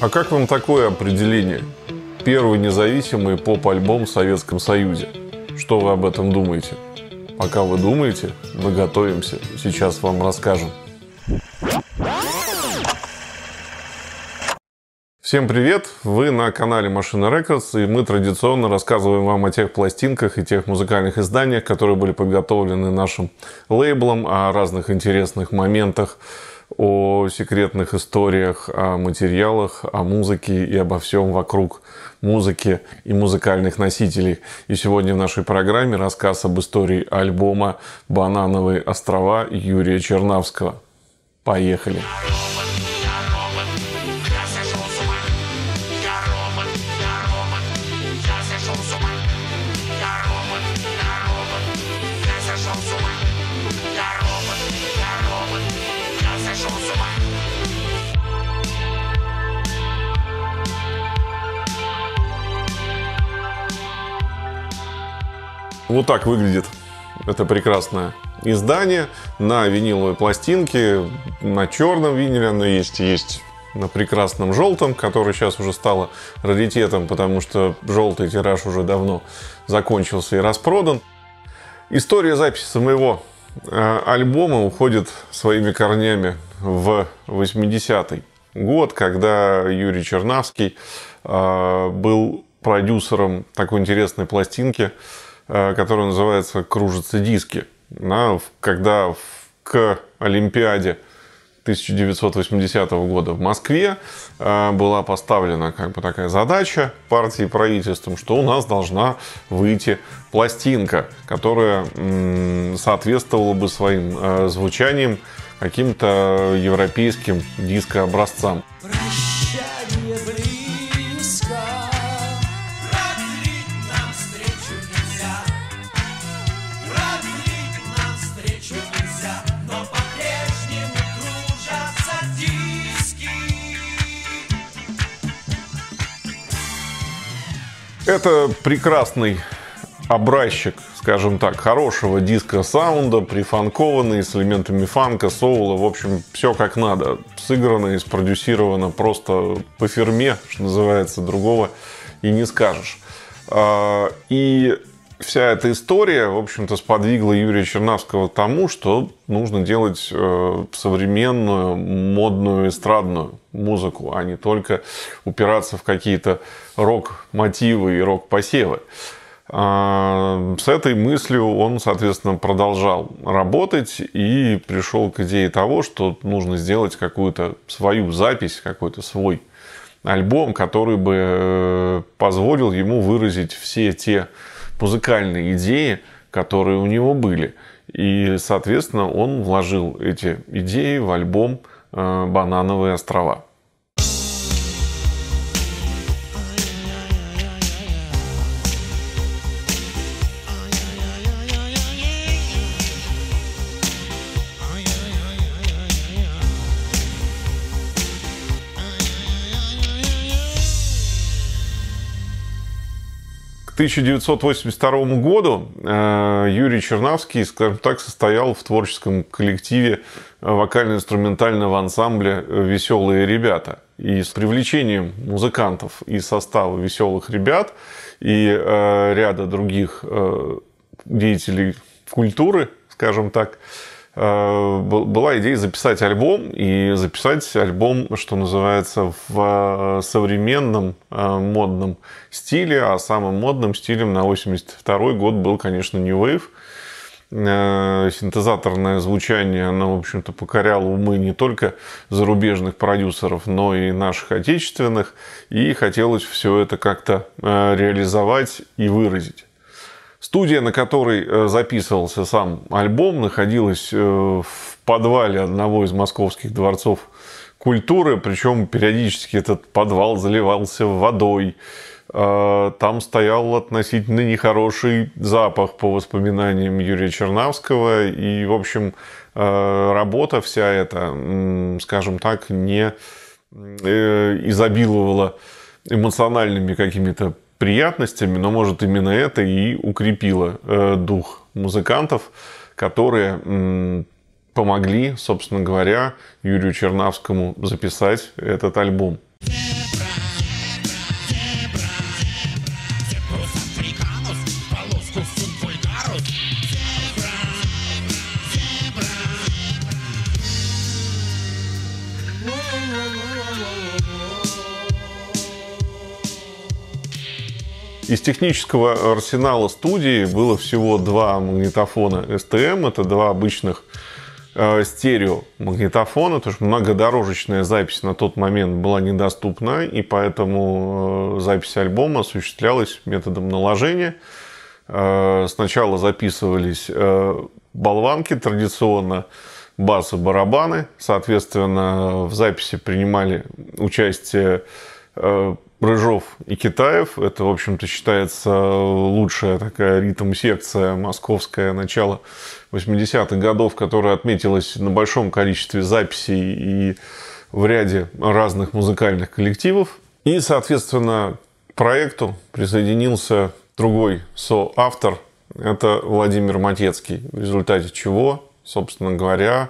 А как вам такое определение? Первый независимый поп-альбом в Советском Союзе. Что вы об этом думаете? Пока вы думаете, мы готовимся. Сейчас вам расскажем. Всем привет! Вы на канале Машина Records, и мы традиционно рассказываем вам о тех пластинках и тех музыкальных изданиях, которые были подготовлены нашим лейблом, о разных интересных моментах о секретных историях, о материалах, о музыке и обо всем вокруг музыки и музыкальных носителей. И сегодня в нашей программе рассказ об истории альбома «Банановые острова» Юрия Чернавского. Поехали! Поехали! Вот так выглядит это прекрасное издание на виниловой пластинке, на черном виниле оно есть, есть на прекрасном желтом, который сейчас уже стало раритетом, потому что желтый тираж уже давно закончился и распродан. История записи моего э, альбома уходит своими корнями в 80-й год, когда Юрий Чернавский э, был продюсером такой интересной пластинки Э, которая называется «Кружатся диски». Да, когда в, к Олимпиаде 1980 года в Москве э, была поставлена как бы такая задача партии и правительством, что у нас должна выйти пластинка, которая соответствовала бы своим э, звучанием каким-то европейским дискообразцам. образцам это прекрасный образчик, скажем так, хорошего диска саунда, прифанкованный с элементами фанка, соула, в общем, все как надо. Сыграно и спродюсировано просто по ферме, что называется, другого и не скажешь. А, и вся эта история, в общем-то, сподвигла Юрия Чернавского тому, что нужно делать э, современную, модную, эстрадную музыку, а не только упираться в какие-то рок-мотивы и рок-посевы. А, с этой мыслью он, соответственно, продолжал работать и пришел к идее того, что нужно сделать какую-то свою запись, какой-то свой альбом, который бы э, позволил ему выразить все те музыкальные идеи, которые у него были. И, соответственно, он вложил эти идеи в альбом э, «Банановые острова». 1982 году э, Юрий Чернавский, скажем так, состоял в творческом коллективе э, вокально-инструментального ансамбля э, «Веселые ребята». И с привлечением музыкантов и состава «Веселых ребят» и ряда других деятелей культуры, скажем так, Э, была идея записать альбом и записать альбом, что называется, в э, современном э, модном стиле, а самым модным стилем на 82 год был, конечно, New Wave. Синтезаторное звучание, оно, в общем-то, покоряло умы не только зарубежных продюсеров, но и наших отечественных, и хотелось все это как-то реализовать и выразить. Студия, на которой э, записывался сам альбом, находилась э, в подвале одного из московских дворцов культуры, причем периодически этот подвал заливался водой. Э, там стоял относительно нехороший запах по воспоминаниям Юрия Чернавского. И, в общем, работа вся эта, скажем так, не изобиловала эмоциональными какими-то приятностями, но, может, именно это и укрепило э, дух музыкантов, которые м, помогли, собственно говоря, Юрию Чернавскому записать этот альбом. Из технического арсенала студии было всего два магнитофона STM, это два обычных э, стерео магнитофона, потому что многодорожечная запись на тот момент была недоступна, и поэтому э, запись альбома осуществлялась методом наложения. Э, сначала записывались э, болванки традиционно, басы, барабаны. Соответственно, в записи принимали участие э, Брыжов и Китаев. Это, в общем-то, считается лучшая такая ритм-секция московская начала 80-х годов, которая отметилась на большом количестве записей и в ряде разных музыкальных коллективов. И, соответственно, к проекту присоединился другой соавтор. Это Владимир Матецкий. В результате чего, собственно говоря,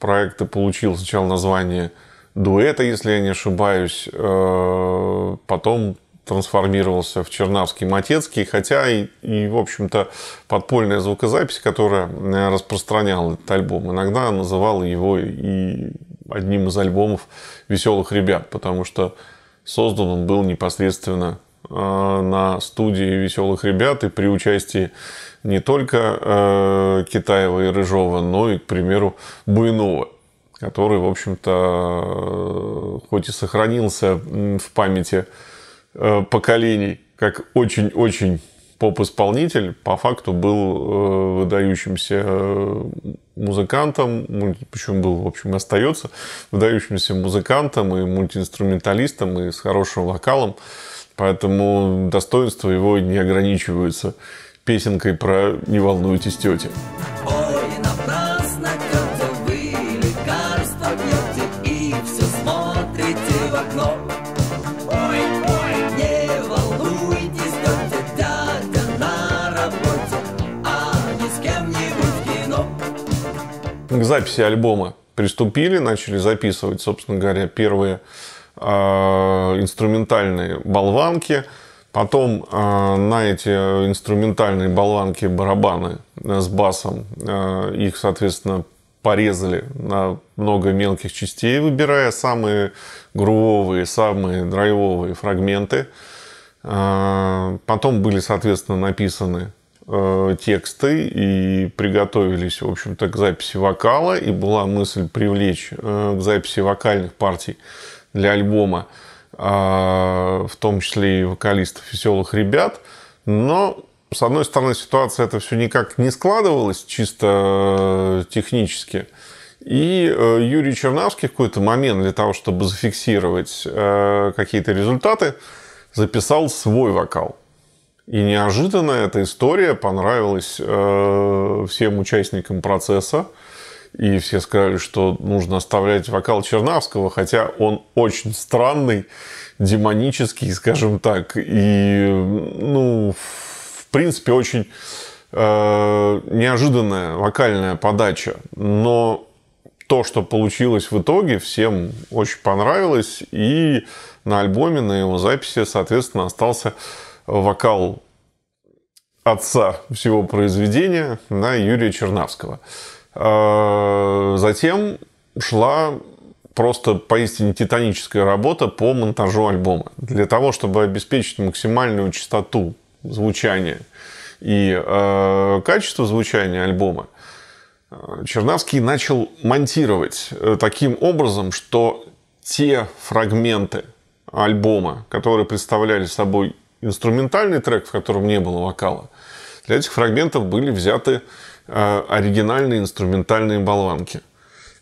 проект и получил сначала название – дуэта, если я не ошибаюсь. Э, потом трансформировался в Чернавский Матецкий, хотя и, и, в общем-то, подпольная звукозапись, которая э, распространяла этот альбом, иногда называла его и одним из альбомов «Веселых ребят», потому что создан он был непосредственно э, на студии «Веселых ребят» и при участии не только Китаева и Рыжова, но и, к примеру, Буйнова который, в общем-то, хоть и сохранился в памяти э, поколений, как очень-очень поп-исполнитель, по факту был э, выдающимся э, музыкантом, причем был, в общем, и остается выдающимся музыкантом и мультиинструменталистом, и с хорошим вокалом, поэтому достоинства его не ограничиваются песенкой про «Не волнуйтесь, тетя». в окно. Ой, ой, не волнуйтесь, тетя дядя на работе, а не с кем-нибудь в кино. К записи альбома приступили, начали записывать, собственно говоря, первые а, инструментальные болванки. Потом э, на эти инструментальные болванки барабаны с басом э, их, соответственно, порезали на много мелких частей, выбирая самые грувовые, самые драйвовые фрагменты. А, потом были, соответственно, написаны э, тексты и приготовились, в общем-то, к записи вокала. И была мысль привлечь э, к записи вокальных партий для альбома, а, в том числе и вокалистов «Веселых ребят». Но с одной стороны, ситуация это все никак не складывалась чисто э, технически. И э, Юрий Чернавский в какой-то момент для того, чтобы зафиксировать э, какие-то результаты, записал свой вокал. И неожиданно эта история понравилась всем участникам процесса. И все сказали, что нужно оставлять вокал Чернавского, хотя он очень странный, демонический, скажем так. И, ну, принципе, очень э, неожиданная вокальная подача. Но то, что получилось в итоге, всем очень понравилось. И на альбоме, на его записи, соответственно, остался вокал отца всего произведения, на Юрия Чернавского. Э, затем шла просто поистине титаническая работа по монтажу альбома. Для того, чтобы обеспечить максимальную частоту Звучание и э, качество звучания альбома, э, Чернавский начал монтировать э, таким образом, что те фрагменты альбома, которые представляли собой инструментальный трек, в котором не было вокала, для этих фрагментов были взяты э, оригинальные инструментальные болванки.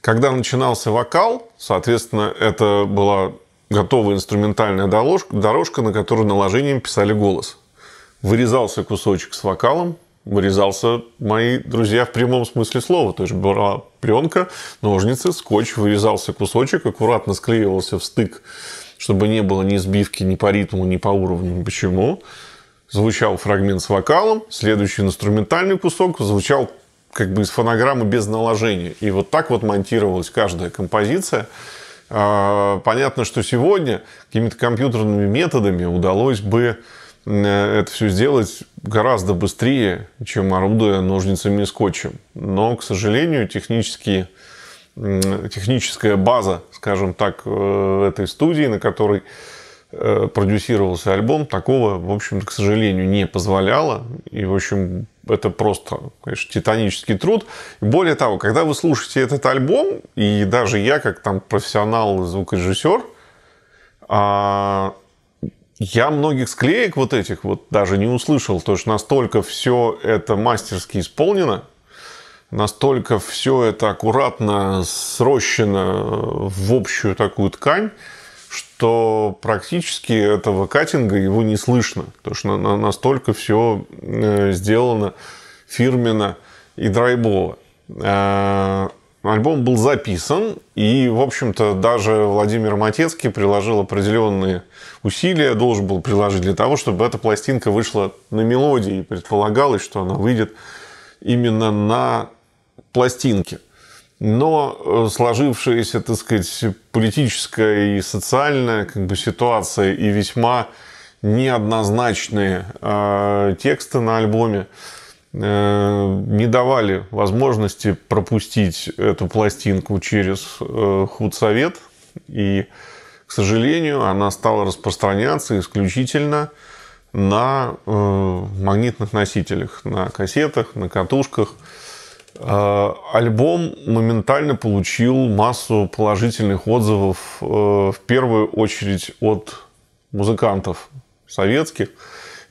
Когда начинался вокал, соответственно, это была готовая инструментальная дорожка, дорожка, на которую наложением писали голос – вырезался кусочек с вокалом, вырезался мои друзья в прямом смысле слова. То есть была пленка, ножницы, скотч, вырезался кусочек, аккуратно склеивался в стык, чтобы не было ни сбивки, ни по ритму, ни по уровню, почему. Звучал фрагмент с вокалом, следующий инструментальный кусок звучал как бы из фонограммы без наложения. И вот так вот монтировалась каждая композиция. А, понятно, что сегодня какими-то компьютерными методами удалось бы Э, это все сделать гораздо быстрее, чем орудуя ножницами и скотчем. Но, к сожалению, технические, техническая база, скажем так, э, этой студии, на которой э, продюсировался альбом, такого, в общем к сожалению, не позволяло. И, в общем, это просто, конечно, титанический труд. более того, когда вы слушаете этот альбом, и даже я, как там профессионал звукорежиссер, а, я многих склеек вот этих вот даже не услышал, потому что настолько все это мастерски исполнено, настолько все это аккуратно срощено в общую такую ткань, что практически этого катинга его не слышно, потому что настолько все э, сделано фирменно и драйбово. Э, альбом был записан, и, в общем-то, даже Владимир Матецкий приложил определенные усилия, должен был приложить для того, чтобы эта пластинка вышла на мелодии, и предполагалось, что она выйдет именно на пластинке. Но э, сложившаяся, так сказать, политическая и социальная как бы, ситуация и весьма неоднозначные э, тексты на альбоме, Э, не давали возможности пропустить эту пластинку через э, худсовет. И, к сожалению, она стала распространяться исключительно на э, магнитных носителях, на кассетах, на катушках. Альбом моментально получил массу положительных отзывов, в первую очередь от музыкантов советских –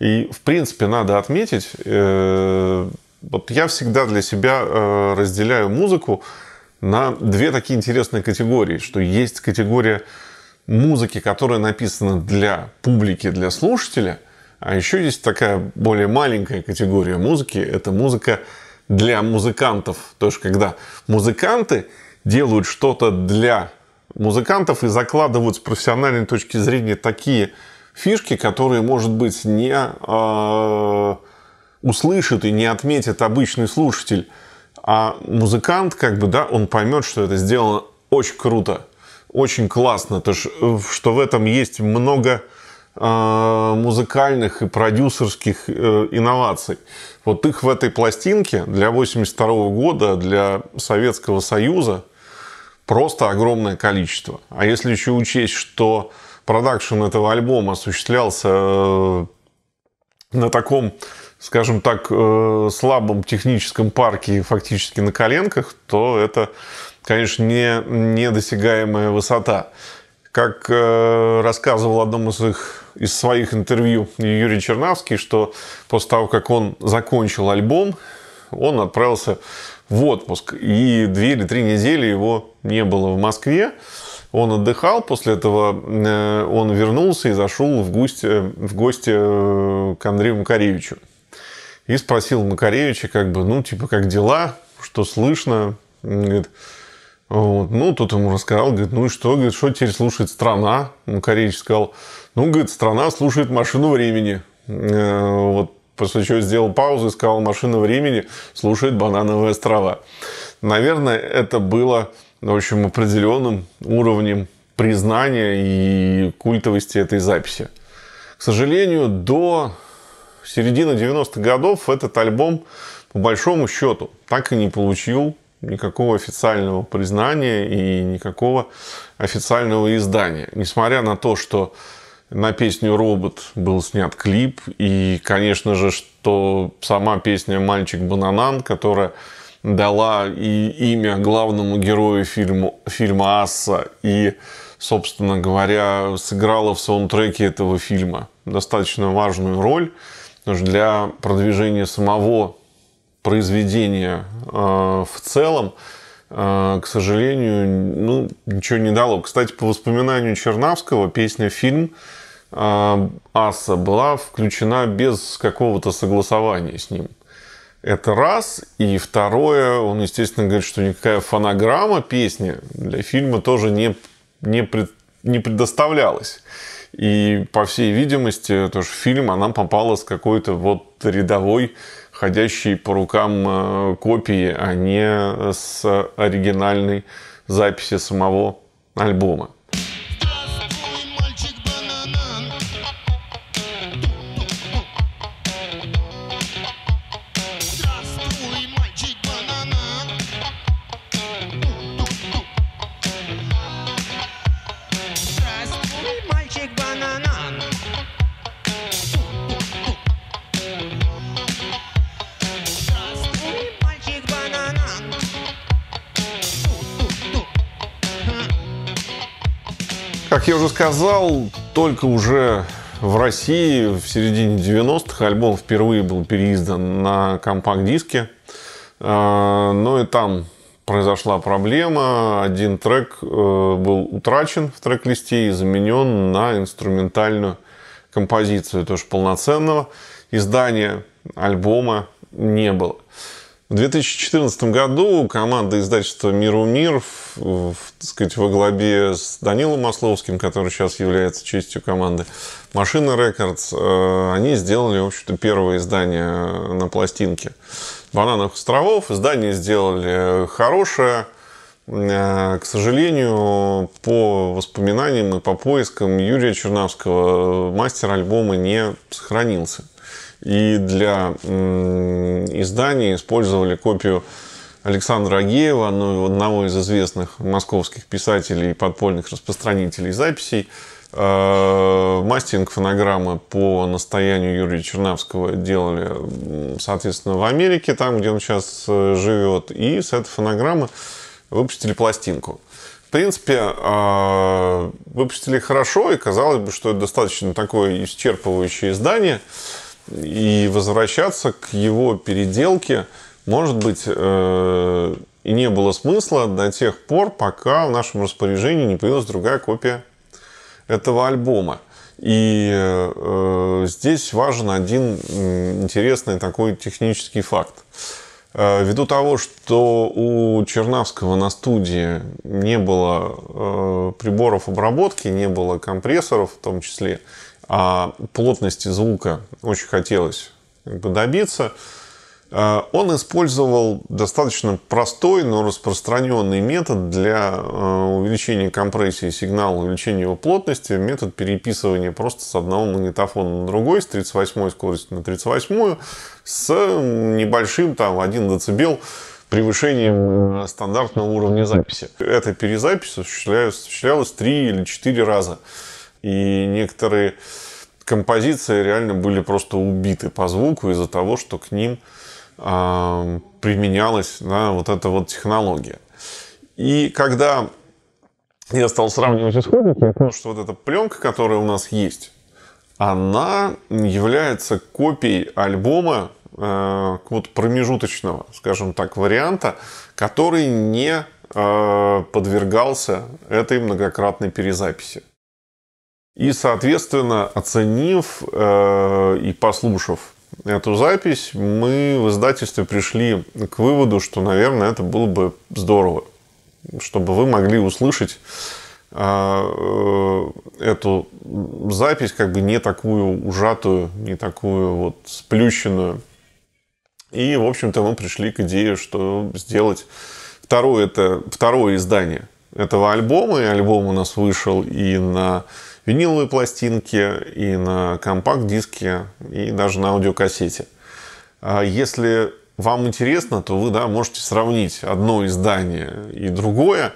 и, в принципе, надо отметить, э, вот я всегда для себя э, разделяю музыку на две такие интересные категории, что есть категория музыки, которая написана для публики, для слушателя, а еще есть такая более маленькая категория музыки, это музыка для музыкантов, то есть когда музыканты делают что-то для музыкантов и закладывают с профессиональной точки зрения такие фишки, которые, может быть, не э, услышит и не отметит обычный слушатель. А музыкант, как бы, да, он поймет, что это сделано очень круто, очень классно, то, что в этом есть много а, музыкальных и продюсерских э, инноваций. Вот их в этой пластинке для 82 -го года, для Советского Союза просто огромное количество. А если еще учесть, что продакшн этого альбома осуществлялся э, на таком, скажем так, э, слабом техническом парке, фактически на коленках, то это, конечно, не, недосягаемая высота. Как э, рассказывал в одном из, их, из своих интервью Юрий Чернавский, что после того, как он закончил альбом, он отправился в отпуск. И две или три недели его не было в Москве. Он отдыхал, после этого э, он вернулся и зашел в гости, в гости э, к Андрею Макаревичу. И спросил Макаревича, как бы, ну, типа, как дела, что слышно. Говорит, вот. Ну, тот ему рассказал, говорит, ну и что, говорит, что теперь слушает страна? Макаревич сказал, ну, говорит, страна слушает машину времени. Э, вот после чего сделал паузу и сказал, машина времени слушает «Банановые острова». Наверное, это было в общем, определенным уровнем признания и культовости этой записи. К сожалению, до середины 90-х годов этот альбом, по большому счету, так и не получил никакого официального признания и никакого официального издания. Несмотря на то, что на песню «Робот» был снят клип, и, конечно же, что сама песня «Мальчик-бананан», которая дала и имя главному герою фильму фильма «Асса», и, собственно говоря, сыграла в саундтреке этого фильма достаточно важную роль для продвижения самого произведения э, в целом, э, к сожалению, ну, ничего не дало. Кстати, по воспоминанию Чернавского, песня-фильм э, «Аса» была включена без какого-то согласования с ним. Это раз. И второе, он, естественно, говорит, что никакая фонограмма песни для фильма тоже не, не, пред, не предоставлялась. И, по всей видимости, тоже фильм она попала с какой-то вот рядовой ходящей по рукам э, копии, а не с оригинальной записи самого альбома. сказал, только уже в России в середине 90-х альбом впервые был переиздан на компакт-диске. Э, Но ну и там произошла проблема. Один трек э, был утрачен в трек-листе и заменен на инструментальную композицию. тоже полноценного издания альбома не было. В 2014 году команда издательства «Миру мир» в, так сказать, во главе с Данилом Масловским, который сейчас является частью команды «Машина Рекордс», э, они сделали, в общем-то, первое издание на пластинке «Банановых островов». Издание сделали хорошее, э, к сожалению, по воспоминаниям и по поискам Юрия Чернавского мастер альбома не сохранился и для издания использовали копию Александра Агеева, ну, одного из известных московских писателей и подпольных распространителей записей, а, Мастинг фонограммы по настоянию Юрия Чернавского делали, соответственно, в Америке, там, где он сейчас э, живет, и с этой фонограммы выпустили пластинку. В принципе, а, выпустили хорошо, и казалось бы, что это достаточно такое исчерпывающее издание. И возвращаться к его переделке, может быть, э, и не было смысла до тех пор, пока в нашем распоряжении не появилась другая копия этого альбома. И э, э, здесь важен один интересный такой технический факт. ввиду того, что у Чернавского на студии не было приборов обработки, не было компрессоров в том числе, а плотности звука очень хотелось добиться, а, он использовал достаточно простой, но распространенный метод для а, увеличения компрессии сигнала, увеличения его плотности, метод переписывания просто с одного магнитофона на другой, с 38 скорости на 38, с небольшим, там, 1 дБ превышением а, стандартного уровня записи. Эта перезапись осуществлялась 3 или 4 раза. И некоторые композиции реально были просто убиты по звуку из-за того, что к ним э, применялась да, вот эта вот технология. И когда я стал сравнивать исходники, я понял, что вот эта пленка, которая у нас есть, она является копией альбома э, вот промежуточного, скажем так, варианта, который не э, подвергался этой многократной перезаписи. И, соответственно, оценив э, и послушав эту запись, мы в издательстве пришли к выводу, что, наверное, это было бы здорово, чтобы вы могли услышать э, э, эту запись как бы не такую ужатую, не такую вот сплющенную. И, в общем-то, мы пришли к идее, что сделать второе, это, второе издание этого альбома. И альбом у нас вышел и на виниловые пластинки, и на компакт-диске, и даже на аудиокассете. А если вам интересно, то вы да, можете сравнить одно издание и другое.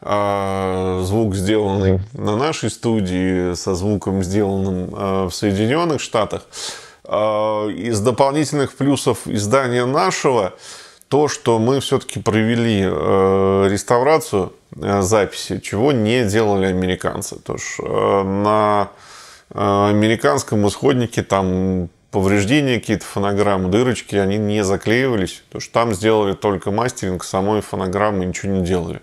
А, звук, сделанный на нашей студии, со звуком, сделанным а, в Соединенных Штатах. Из дополнительных плюсов издания нашего – то, что мы все-таки провели э, реставрацию э, записи, чего не делали американцы. То есть э, на американском исходнике там повреждения, какие-то фонограммы, дырочки, они не заклеивались, То что там сделали только мастеринг, самой фонограммы ничего не делали.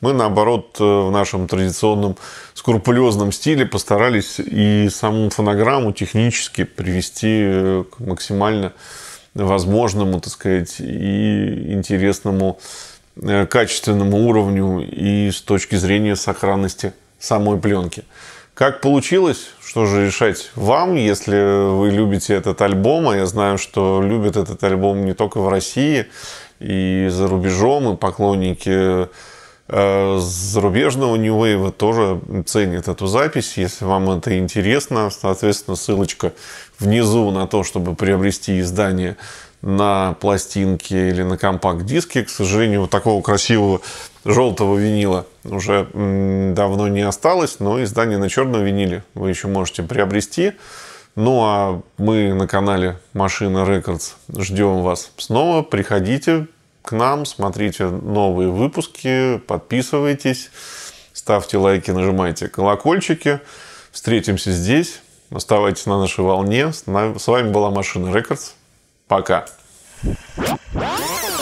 Мы, наоборот, в нашем традиционном скрупулезном стиле постарались и саму фонограмму технически привести к максимально возможному, так сказать, и интересному э, качественному уровню и с точки зрения сохранности самой пленки. Как получилось, что же решать вам, если вы любите этот альбом, а я знаю, что любят этот альбом не только в России и за рубежом, и поклонники Э, зарубежного New Wave тоже ценит эту запись. Если вам это интересно, соответственно, ссылочка внизу на то, чтобы приобрести издание на пластинке или на компакт-диске. К сожалению, вот такого красивого желтого винила уже давно не осталось, но издание на черном виниле вы еще можете приобрести. Ну а мы на канале Машина Рекордс ждем вас снова. Приходите, к нам, смотрите новые выпуски, подписывайтесь, ставьте лайки, нажимайте колокольчики. Встретимся здесь. Оставайтесь на нашей волне. С вами была Машина Рекордс. Пока. Yeah.